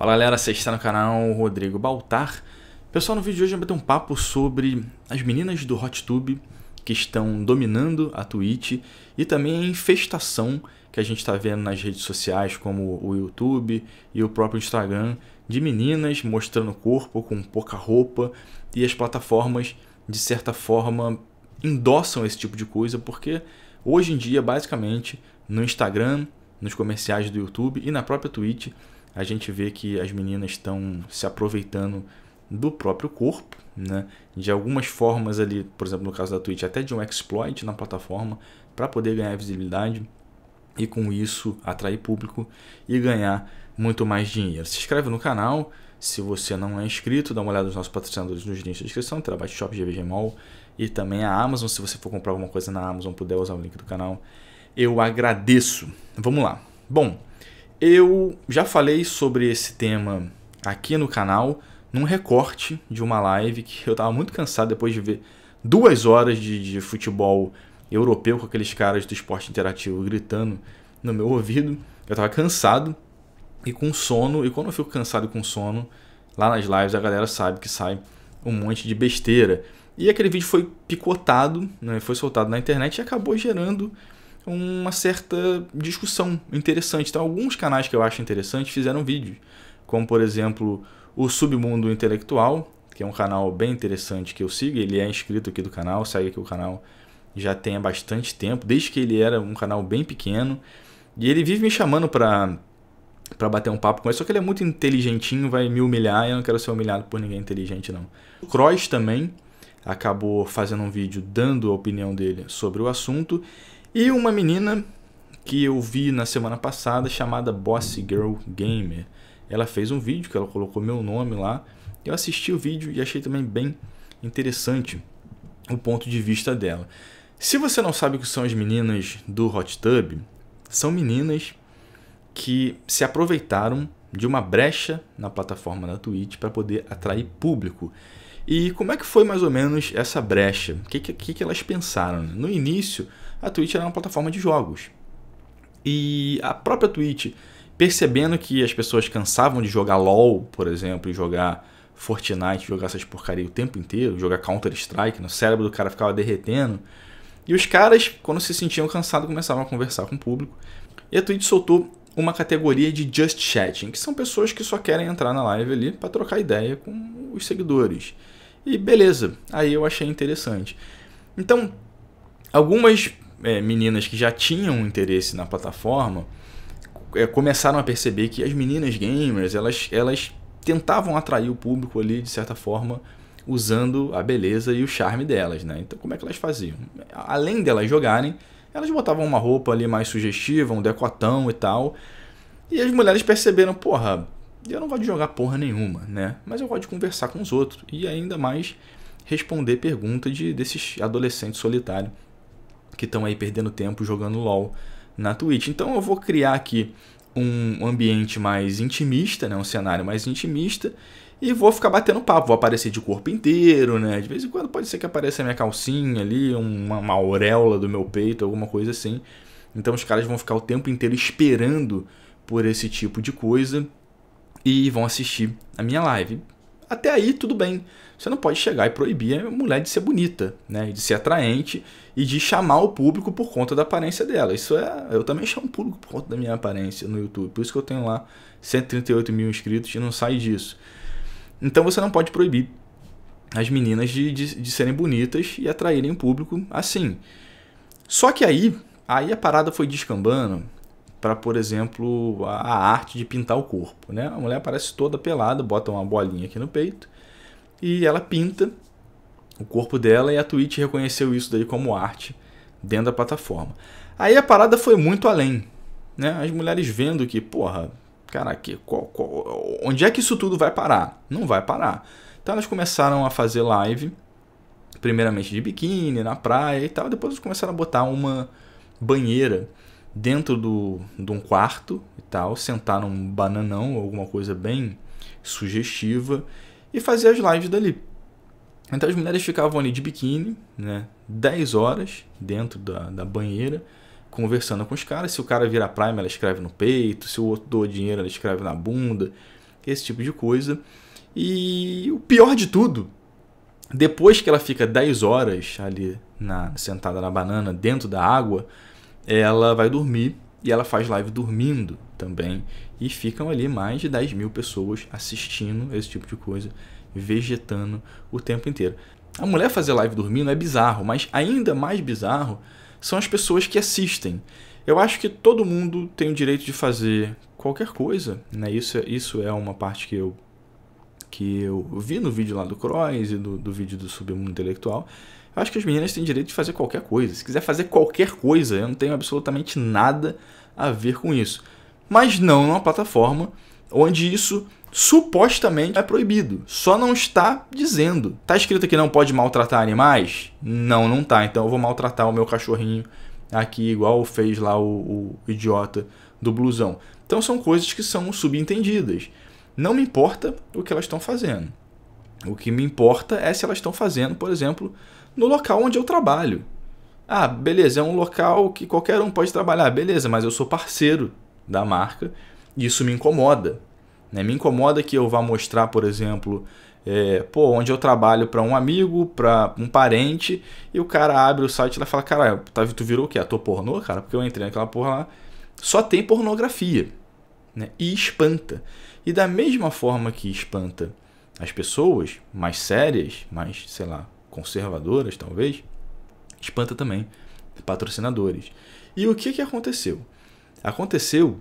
Fala galera, você está no canal Rodrigo Baltar. Pessoal, no vídeo de hoje eu vou ter um papo sobre as meninas do Hot Tube que estão dominando a Twitch e também a infestação que a gente está vendo nas redes sociais como o YouTube e o próprio Instagram de meninas mostrando o corpo com pouca roupa e as plataformas de certa forma endossam esse tipo de coisa porque hoje em dia basicamente no Instagram, nos comerciais do YouTube e na própria Twitch a gente vê que as meninas estão se aproveitando do próprio corpo, né? de algumas formas ali, por exemplo, no caso da Twitch, até de um exploit na plataforma para poder ganhar visibilidade e com isso atrair público e ganhar muito mais dinheiro. Se inscreve no canal, se você não é inscrito, dá uma olhada nos nossos patrocinadores nos links de descrição, Trabalho Shop, GVG Mall e também a Amazon, se você for comprar alguma coisa na Amazon, puder usar o link do canal. Eu agradeço. Vamos lá. Bom, eu já falei sobre esse tema aqui no canal, num recorte de uma live que eu estava muito cansado depois de ver duas horas de, de futebol europeu com aqueles caras do esporte interativo gritando no meu ouvido. Eu estava cansado e com sono, e quando eu fico cansado e com sono, lá nas lives a galera sabe que sai um monte de besteira. E aquele vídeo foi picotado, né, foi soltado na internet e acabou gerando uma certa discussão interessante. Então, alguns canais que eu acho interessante fizeram vídeos, como por exemplo o Submundo Intelectual, que é um canal bem interessante que eu sigo. Ele é inscrito aqui do canal, segue aqui o canal já tem há bastante tempo, desde que ele era um canal bem pequeno. E ele vive me chamando para para bater um papo com ele, só que ele é muito inteligentinho, vai me humilhar e eu não quero ser humilhado por ninguém inteligente não. O Cross também acabou fazendo um vídeo dando a opinião dele sobre o assunto e uma menina que eu vi na semana passada chamada Boss Girl Gamer. Ela fez um vídeo que ela colocou meu nome lá. Eu assisti o vídeo e achei também bem interessante o ponto de vista dela. Se você não sabe o que são as meninas do Hot Tub, são meninas que se aproveitaram de uma brecha na plataforma da Twitch para poder atrair público. E como é que foi mais ou menos essa brecha? O que, que, que elas pensaram? No início, a Twitch era uma plataforma de jogos. E a própria Twitch, percebendo que as pessoas cansavam de jogar LOL, por exemplo, e jogar Fortnite, jogar essas porcaria o tempo inteiro, jogar Counter-Strike, no cérebro do cara ficava derretendo. E os caras, quando se sentiam cansados, começavam a conversar com o público. E a Twitch soltou uma categoria de Just Chatting, que são pessoas que só querem entrar na live ali para trocar ideia com os seguidores. E beleza, aí eu achei interessante. Então, algumas é, meninas que já tinham interesse na plataforma é, começaram a perceber que as meninas gamers elas, elas tentavam atrair o público ali de certa forma usando a beleza e o charme delas, né? Então como é que elas faziam? Além delas jogarem, elas botavam uma roupa ali mais sugestiva, um decotão e tal. E as mulheres perceberam, porra, eu não gosto de jogar porra nenhuma, né? Mas eu gosto de conversar com os outros e ainda mais responder pergunta de desses adolescentes solitários que estão aí perdendo tempo jogando LOL na Twitch. Então eu vou criar aqui um ambiente mais intimista, né, um cenário mais intimista, e vou ficar batendo papo, vou aparecer de corpo inteiro, né? De vez em quando pode ser que apareça a minha calcinha ali, uma, uma auréola do meu peito, alguma coisa assim. Então os caras vão ficar o tempo inteiro esperando por esse tipo de coisa e vão assistir a minha live. Até aí tudo bem. Você não pode chegar e proibir a mulher de ser bonita, né? De ser atraente e de chamar o público por conta da aparência dela. Isso é. Eu também chamo o público por conta da minha aparência no YouTube. Por isso que eu tenho lá 138 mil inscritos e não sai disso. Então você não pode proibir as meninas de, de, de serem bonitas e atraírem o público assim. Só que aí, aí a parada foi descambando para, por exemplo, a arte de pintar o corpo. Né? A mulher aparece toda pelada, bota uma bolinha aqui no peito e ela pinta o corpo dela e a Twitch reconheceu isso daí como arte dentro da plataforma. Aí a parada foi muito além. Né? As mulheres vendo que, porra, cara, que, qual, qual, onde é que isso tudo vai parar? Não vai parar. Então elas começaram a fazer live, primeiramente de biquíni, na praia e tal. Depois começaram a botar uma banheira dentro do, de um quarto e tal, sentar num bananão ou alguma coisa bem sugestiva e fazer as lives dali. Então as mulheres ficavam ali de biquíni, né, 10 horas dentro da, da banheira, conversando com os caras. Se o cara virar Prime, ela escreve no peito, se o outro doa dinheiro, ela escreve na bunda, esse tipo de coisa. E o pior de tudo, depois que ela fica 10 horas ali na, sentada na banana, dentro da água, ela vai dormir e ela faz live dormindo também. E ficam ali mais de 10 mil pessoas assistindo esse tipo de coisa, vegetando o tempo inteiro. A mulher fazer live dormindo é bizarro, mas ainda mais bizarro são as pessoas que assistem. Eu acho que todo mundo tem o direito de fazer qualquer coisa, né? Isso, é, isso é uma parte que eu que eu vi no vídeo lá do Croix e do, do vídeo do Submundo Intelectual, eu acho que as meninas têm direito de fazer qualquer coisa. Se quiser fazer qualquer coisa, eu não tenho absolutamente nada a ver com isso. Mas não numa plataforma onde isso supostamente é proibido. Só não está dizendo. Tá escrito que não pode maltratar animais? Não, não tá. Então eu vou maltratar o meu cachorrinho aqui, igual fez lá o, o idiota do blusão. Então são coisas que são subentendidas. Não me importa o que elas estão fazendo. O que me importa é se elas estão fazendo, por exemplo, no local onde eu trabalho. Ah, beleza, é um local que qualquer um pode trabalhar, ah, beleza, mas eu sou parceiro da marca e isso me incomoda. Né? Me incomoda que eu vá mostrar, por exemplo, é, pô, onde eu trabalho para um amigo, para um parente, e o cara abre o site lá e fala, cara, tá, tu virou o quê? Ator pornô, cara? Porque eu entrei naquela porra lá. Só tem pornografia. Né? E espanta. E da mesma forma que espanta as pessoas mais sérias, mais, sei lá, conservadoras talvez, espanta também patrocinadores. E o que, que aconteceu? Aconteceu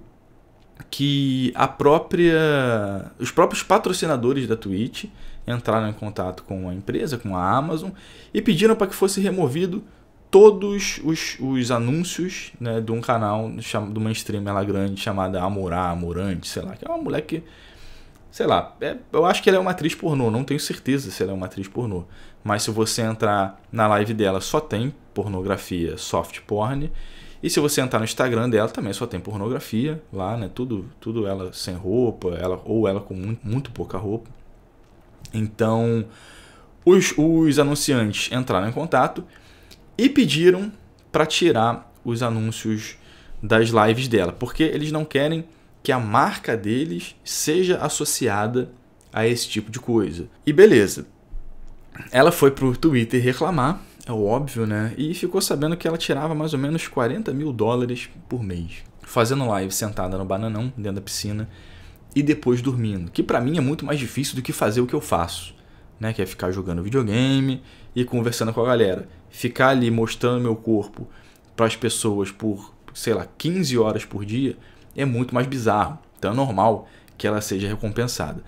que a própria os próprios patrocinadores da Twitch entraram em contato com a empresa, com a Amazon e pediram para que fosse removido todos os, os anúncios né, de um canal de uma streamer grande chamada Amorá Amorante, sei lá, que é uma mulher que sei lá, é, eu acho que ela é uma atriz pornô, não tenho certeza se ela é uma atriz pornô. Mas se você entrar na live dela, só tem pornografia soft porn. E se você entrar no Instagram dela, também só tem pornografia lá, né? Tudo, tudo ela sem roupa, ela ou ela com muito, muito pouca roupa. Então, os, os anunciantes entraram em contato e pediram para tirar os anúncios das lives dela, porque eles não querem que a marca deles seja associada a esse tipo de coisa. E beleza. Ela foi pro Twitter reclamar, é óbvio, né? E ficou sabendo que ela tirava mais ou menos 40 mil dólares por mês, fazendo live sentada no bananão, dentro da piscina, e depois dormindo. Que para mim é muito mais difícil do que fazer o que eu faço, né? Que é ficar jogando videogame e conversando com a galera. Ficar ali mostrando meu corpo para as pessoas por, sei lá, 15 horas por dia é muito mais bizarro. Então é normal que ela seja recompensada.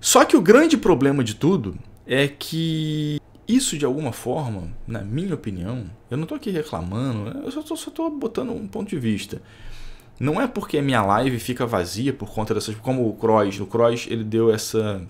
Só que o grande problema de tudo é que isso, de alguma forma, na minha opinião, eu não estou aqui reclamando, eu só estou botando um ponto de vista. Não é porque a minha live fica vazia por conta dessas. Como o Cross, o Cross ele deu essa.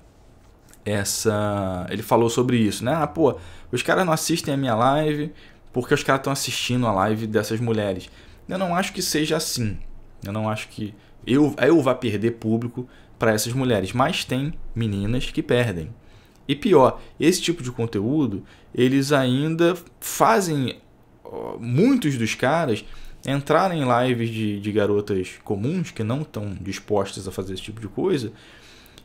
Essa. Ele falou sobre isso, né? Ah, pô, os caras não assistem a minha live porque os caras estão assistindo a live dessas mulheres. Eu não acho que seja assim. Eu não acho que eu, eu vá perder público para essas mulheres, mas tem meninas que perdem. E pior, esse tipo de conteúdo, eles ainda fazem muitos dos caras entrarem em lives de, de garotas comuns que não estão dispostas a fazer esse tipo de coisa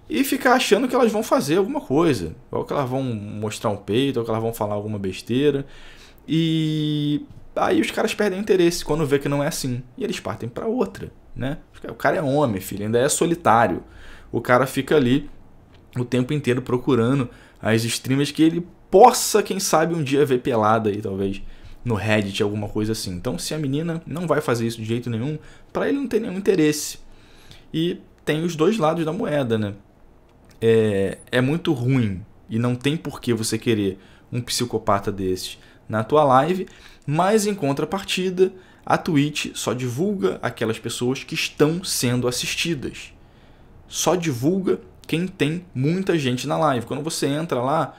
e ficar achando que elas vão fazer alguma coisa, ou que elas vão mostrar um peito, ou que elas vão falar alguma besteira. E Aí os caras perdem interesse quando vê que não é assim. E eles partem para outra, né? O cara é homem, filho, ainda é solitário. O cara fica ali o tempo inteiro procurando as streamers que ele possa, quem sabe, um dia ver pelada aí, talvez, no Reddit, alguma coisa assim. Então, se a menina não vai fazer isso de jeito nenhum, para ele não tem nenhum interesse. E tem os dois lados da moeda, né? É, é muito ruim e não tem por que você querer um psicopata desses na tua live, mas em contrapartida, a Twitch só divulga aquelas pessoas que estão sendo assistidas. Só divulga quem tem muita gente na live. Quando você entra lá,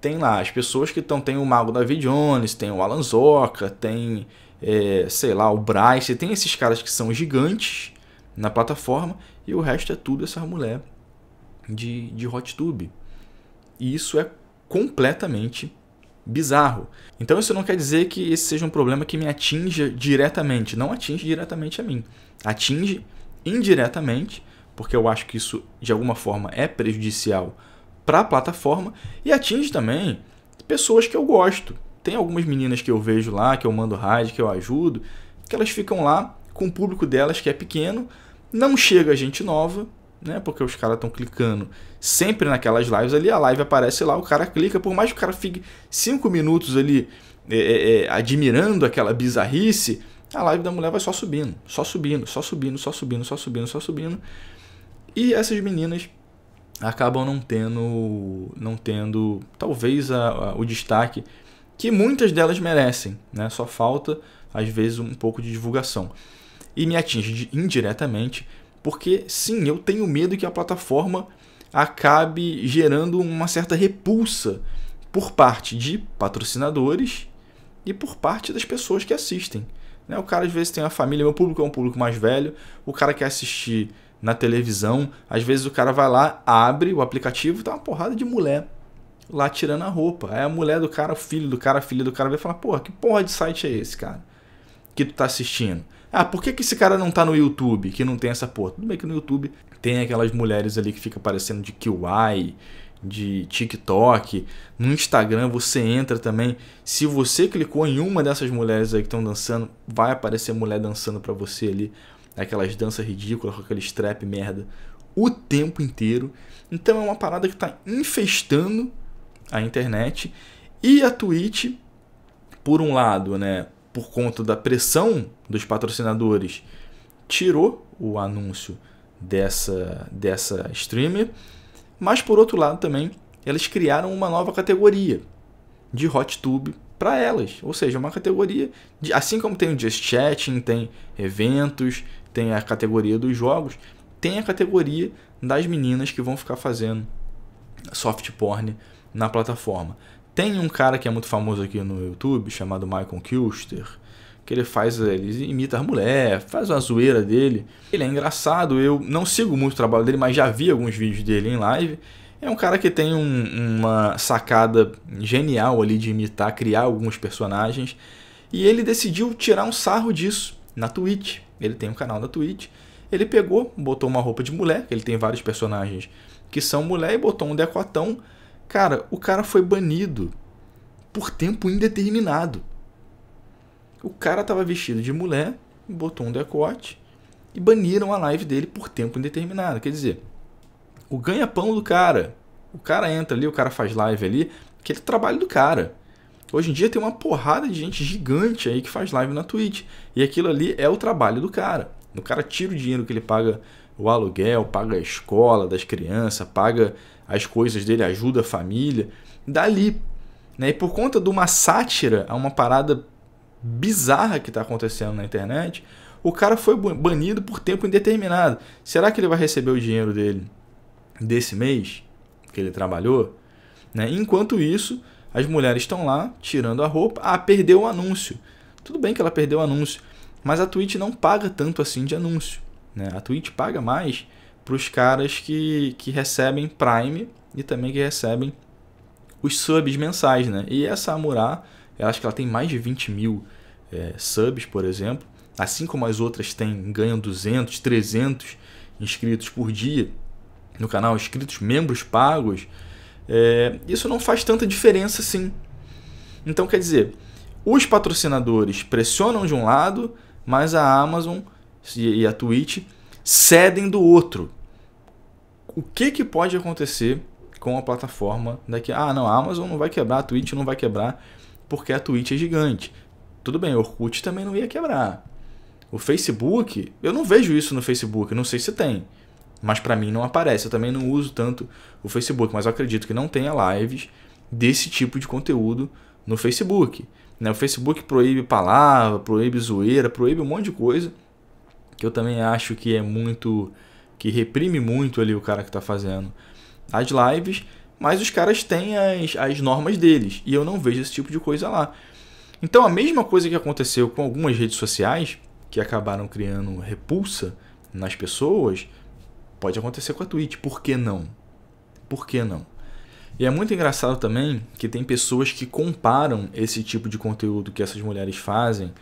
tem lá as pessoas que estão. Tem o Mago David Jones, tem o Alan Zoca, tem, é, sei lá, o Bryce, tem esses caras que são gigantes na plataforma e o resto é tudo essa mulher de, de hot tube. E isso é completamente bizarro. Então isso não quer dizer que esse seja um problema que me atinja diretamente. Não atinge diretamente a mim. Atinge indiretamente, porque eu acho que isso de alguma forma é prejudicial para a plataforma e atinge também pessoas que eu gosto. Tem algumas meninas que eu vejo lá, que eu mando rádio, que eu ajudo, que elas ficam lá com o público delas que é pequeno, não chega gente nova, né? Porque os caras estão clicando sempre naquelas lives ali, a live aparece lá, o cara clica, por mais que o cara fique 5 minutos ali é, é, é, admirando aquela bizarrice, a live da mulher vai só subindo, só subindo, só subindo, só subindo, só subindo, só subindo. E essas meninas acabam não tendo, não tendo talvez a, a, o destaque que muitas delas merecem, né? Só falta às vezes um pouco de divulgação. E me atinge indiretamente porque sim, eu tenho medo que a plataforma acabe gerando uma certa repulsa por parte de patrocinadores e por parte das pessoas que assistem. Né? O cara às vezes tem a família, meu público é um público mais velho, o cara quer assistir na televisão, às vezes o cara vai lá, abre o aplicativo e tá uma porrada de mulher lá tirando a roupa. Aí a mulher do cara, o filho do cara, a filha do cara vai falar: Porra, que porra de site é esse, cara? Que tu tá assistindo? Ah, por que, que esse cara não tá no YouTube? Que não tem essa porra. Tudo bem que no YouTube tem aquelas mulheres ali que fica aparecendo de QI, de TikTok. No Instagram você entra também. Se você clicou em uma dessas mulheres aí que estão dançando, vai aparecer mulher dançando para você ali. Aquelas danças ridículas com aquele strap merda o tempo inteiro. Então é uma parada que está infestando a internet. E a Twitch, por um lado, né, por conta da pressão dos patrocinadores, tirou o anúncio dessa, dessa streamer. Mas por outro lado também, elas criaram uma nova categoria de hot tube para elas, ou seja, uma categoria de, assim como tem o Just Chatting, tem eventos, tem a categoria dos jogos, tem a categoria das meninas que vão ficar fazendo soft porn na plataforma. Tem um cara que é muito famoso aqui no YouTube, chamado Michael Kilster, que ele faz, ele imita a mulher, faz uma zoeira dele. Ele é engraçado, eu não sigo muito o trabalho dele, mas já vi alguns vídeos dele em live. É um cara que tem um, uma sacada genial ali de imitar, criar alguns personagens. E ele decidiu tirar um sarro disso na Twitch. Ele tem um canal na Twitch. Ele pegou, botou uma roupa de mulher, ele tem vários personagens que são mulher, e botou um decotão Cara, o cara foi banido por tempo indeterminado. O cara estava vestido de mulher, botou um decote e baniram a live dele por tempo indeterminado. Quer dizer, o ganha-pão do cara. O cara entra ali, o cara faz live ali, aquele é trabalho do cara. Hoje em dia tem uma porrada de gente gigante aí que faz live na Twitch. E aquilo ali é o trabalho do cara. O cara tira o dinheiro que ele paga o aluguel, paga a escola das crianças, paga as coisas dele, ajuda a família, dali. Né? E por conta de uma sátira a é uma parada bizarra que está acontecendo na internet, o cara foi banido por tempo indeterminado. Será que ele vai receber o dinheiro dele desse mês que ele trabalhou? Né? Enquanto isso, as mulheres estão lá tirando a roupa. Ah, perdeu o anúncio. Tudo bem que ela perdeu o anúncio, mas a Twitch não paga tanto assim de anúncio. Né? A Twitch paga mais para os caras que, que recebem Prime e também que recebem os subs mensais, né? E essa Amurá, eu acho que ela tem mais de 20 mil é, subs, por exemplo, assim como as outras têm, ganham 200, 300 inscritos por dia no canal, inscritos, membros pagos, é, isso não faz tanta diferença assim. Então, quer dizer, os patrocinadores pressionam de um lado, mas a Amazon e a Twitch cedem do outro. O que, que pode acontecer com a plataforma daqui? Ah, não, a Amazon não vai quebrar, a Twitch não vai quebrar, porque a Twitch é gigante. Tudo bem, o Orkut também não ia quebrar. O Facebook, eu não vejo isso no Facebook, não sei se tem. Mas para mim não aparece, eu também não uso tanto o Facebook, mas eu acredito que não tenha lives desse tipo de conteúdo no Facebook. Né? O Facebook proíbe palavra, proíbe zoeira, proíbe um monte de coisa que eu também acho que é muito que reprime muito ali o cara que está fazendo as lives, mas os caras têm as, as normas deles e eu não vejo esse tipo de coisa lá. Então a mesma coisa que aconteceu com algumas redes sociais que acabaram criando repulsa nas pessoas, pode acontecer com a Twitch, por que não? Por que não? E é muito engraçado também que tem pessoas que comparam esse tipo de conteúdo que essas mulheres fazem,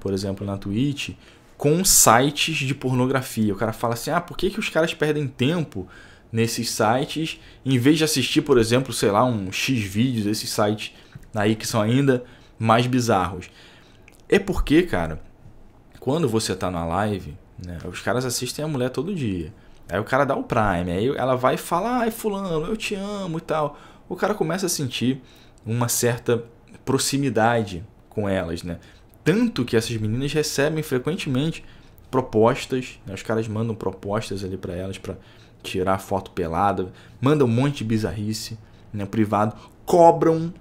por exemplo, na Twitch, com sites de pornografia. O cara fala assim: ah, por que, que os caras perdem tempo nesses sites em vez de assistir, por exemplo, sei lá, um X vídeos, esses sites aí que são ainda mais bizarros? É porque, cara, quando você tá na live, né, os caras assistem a mulher todo dia. Aí o cara dá o Prime, aí ela vai falar, ai fulano, eu te amo e tal. O cara começa a sentir uma certa proximidade com elas, né? Tanto que essas meninas recebem frequentemente propostas, né? os caras mandam propostas ali para elas para tirar foto pelada, mandam um monte de bizarrice né? privado, cobram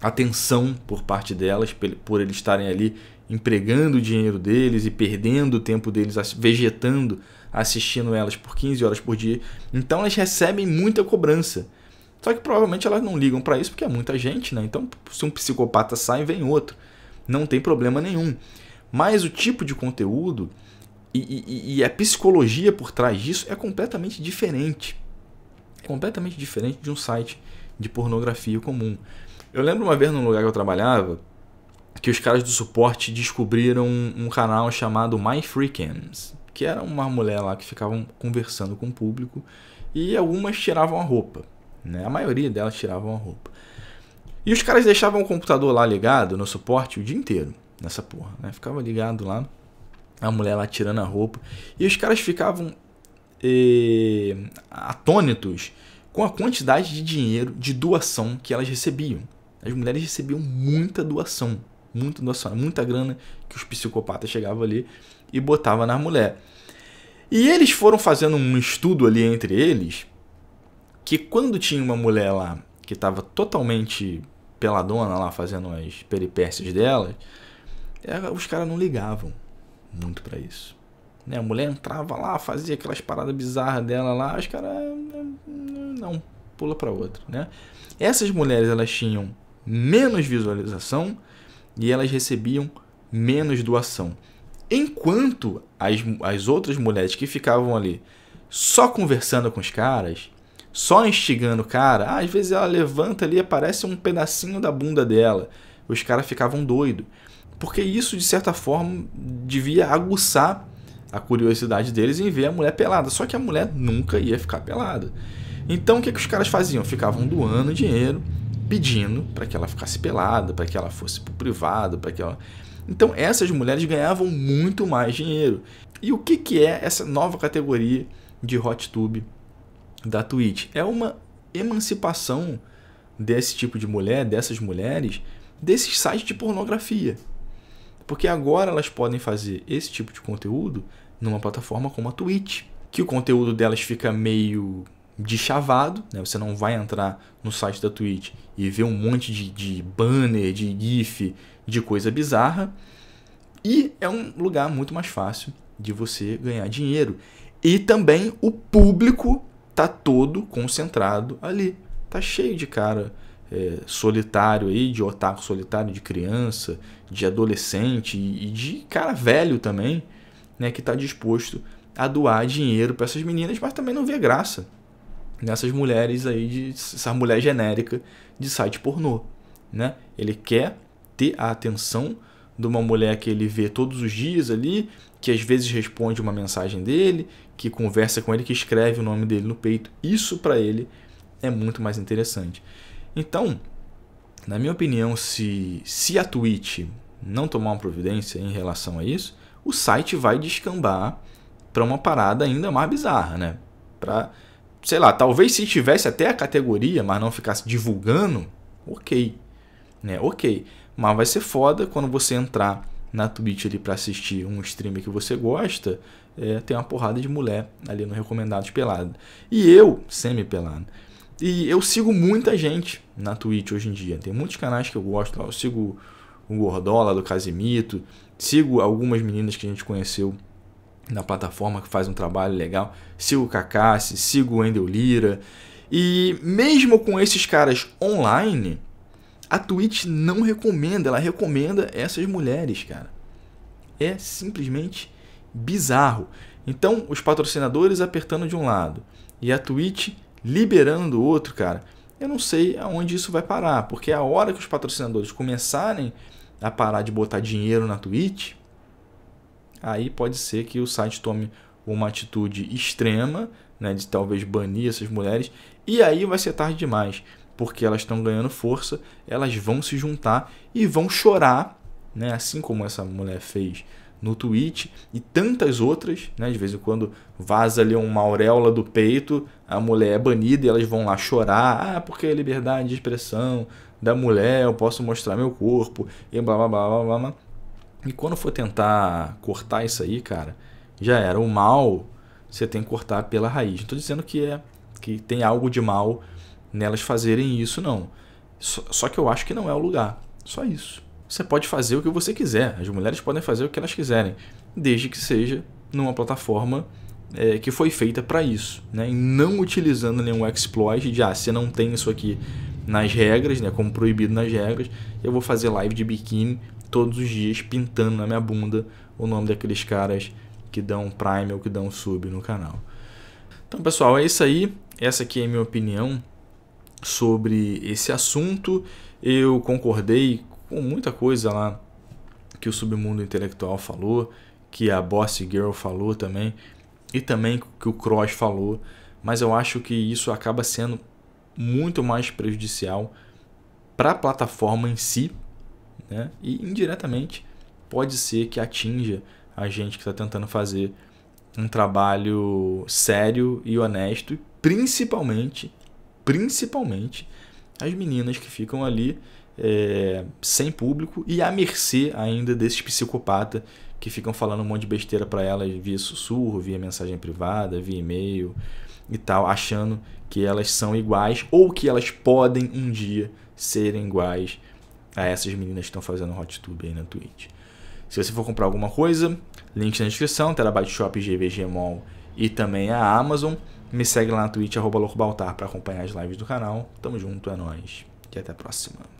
atenção por parte delas, por eles estarem ali empregando o dinheiro deles e perdendo o tempo deles vegetando, assistindo elas por 15 horas por dia. Então elas recebem muita cobrança. Só que provavelmente elas não ligam para isso porque é muita gente, né? Então se um psicopata sai, vem outro não tem problema nenhum. Mas o tipo de conteúdo e, e, e a psicologia por trás disso é completamente diferente. É completamente diferente de um site de pornografia comum. Eu lembro uma vez num lugar que eu trabalhava que os caras do suporte descobriram um, canal chamado My Freakins que era uma mulher lá que ficavam conversando com o público e algumas tiravam a roupa, né? A maioria delas tiravam a roupa. E os caras deixavam o computador lá ligado no suporte o dia inteiro, nessa porra, né? Ficava ligado lá, a mulher lá tirando a roupa. E os caras ficavam eh, atônitos com a quantidade de dinheiro de doação que elas recebiam. As mulheres recebiam muita doação, muita doação, muita grana que os psicopatas chegavam ali e botavam na mulher. E eles foram fazendo um estudo ali entre eles que quando tinha uma mulher lá que estava totalmente peladona lá fazendo as peripécias delas, é, os caras não ligavam muito para isso. Né? A mulher entrava lá, fazia aquelas paradas bizarras dela lá, os caras não, pula para outra, né? Essas mulheres elas tinham menos visualização e elas recebiam menos doação. Enquanto as, as outras mulheres que ficavam ali só conversando com os caras, só instigando o cara. Ah, às vezes ela levanta ali e aparece um pedacinho da bunda dela. Os caras ficavam doidos. Porque isso, de certa forma, devia aguçar a curiosidade deles em ver a mulher pelada. Só que a mulher nunca ia ficar pelada. Então o que, que os caras faziam? Ficavam doando dinheiro, pedindo para que ela ficasse pelada, para que ela fosse pro privado, para que ela. Então essas mulheres ganhavam muito mais dinheiro. E o que, que é essa nova categoria de hot tube da Twitch. É uma emancipação desse tipo de mulher, dessas mulheres, desses sites de pornografia. Porque agora elas podem fazer esse tipo de conteúdo numa plataforma como a Twitch, que o conteúdo delas fica meio deschavado, né? Você não vai entrar no site da Twitch e ver um monte de, de banner, de gif, de coisa bizarra. E é um lugar muito mais fácil de você ganhar dinheiro. E também o público tá todo concentrado ali. Tá cheio de cara é, solitário aí, de otaku solitário, de criança, de adolescente e, de cara velho também, né, que tá disposto a doar dinheiro para essas meninas, mas também não vê graça nessas mulheres aí de essa mulher genérica de site pornô, né? Ele quer ter a atenção de uma mulher que ele vê todos os dias ali, que às vezes responde uma mensagem dele, que conversa com ele, que escreve o nome dele no peito. Isso para ele é muito mais interessante. Então, na minha opinião, se, se a Twitch não tomar uma providência em relação a isso, o site vai descambar para uma parada ainda mais bizarra, né? Para, sei lá, talvez se tivesse até a categoria, mas não ficasse divulgando, ok, né? Ok. Mas vai ser foda quando você entrar na Twitch ali para assistir um streamer que você gosta, é, tem uma porrada de mulher ali no Recomendados Pelado. E eu, semi-pelado. E eu sigo muita gente na Twitch hoje em dia. Tem muitos canais que eu gosto. Eu sigo o Gordola, do Casimito. Sigo algumas meninas que a gente conheceu na plataforma que faz um trabalho legal. Sigo o Kakassi, sigo o Endel Lira. E mesmo com esses caras online, a Twitch não recomenda, ela recomenda essas mulheres, cara. É simplesmente bizarro. Então, os patrocinadores apertando de um lado e a Twitch liberando o outro, cara. Eu não sei aonde isso vai parar, porque a hora que os patrocinadores começarem a parar de botar dinheiro na Twitch, aí pode ser que o site tome uma atitude extrema, né, de talvez banir essas mulheres, e aí vai ser tarde demais porque elas estão ganhando força, elas vão se juntar e vão chorar, né? assim como essa mulher fez no tweet e tantas outras, né? De vez em quando vaza ali uma auréola do peito, a mulher é banida e elas vão lá chorar, ah, porque é liberdade de expressão da mulher, eu posso mostrar meu corpo e blá blá blá blá blá. E quando for tentar cortar isso aí, cara, já era. O mal você tem que cortar pela raiz. Não estou dizendo que é que tem algo de mal nelas fazerem isso, não. Só, só que eu acho que não é o lugar. Só isso. Você pode fazer o que você quiser. As mulheres podem fazer o que elas quiserem, desde que seja numa plataforma é, que foi feita para isso, né? E não utilizando nenhum exploit de ah, você não tem isso aqui nas regras, né? Como proibido nas regras, eu vou fazer live de biquíni todos os dias pintando na minha bunda o nome daqueles caras que dão prime ou que dão sub no canal. Então, pessoal, é isso aí. Essa aqui é a minha opinião sobre esse assunto. Eu concordei com muita coisa lá que o submundo intelectual falou, que a Boss Girl falou também, e também que o Cross falou, mas eu acho que isso acaba sendo muito mais prejudicial para a plataforma em si, né? e indiretamente pode ser que atinja a gente que está tentando fazer um trabalho sério e honesto, principalmente principalmente as meninas que ficam ali é, sem público e à mercê ainda desses psicopatas que ficam falando um monte de besteira para elas via sussurro, via mensagem privada, via e-mail e tal, achando que elas são iguais ou que elas podem um dia serem iguais a essas meninas que estão fazendo hot tube aí na Twitch. Se você for comprar alguma coisa, link na descrição, Terabyte Shop, GVG Mall e também a Amazon. Me segue lá na Twitch, arroba Louco Baltar, pra acompanhar as lives do canal. Tamo junto, é nóis. E até a próxima.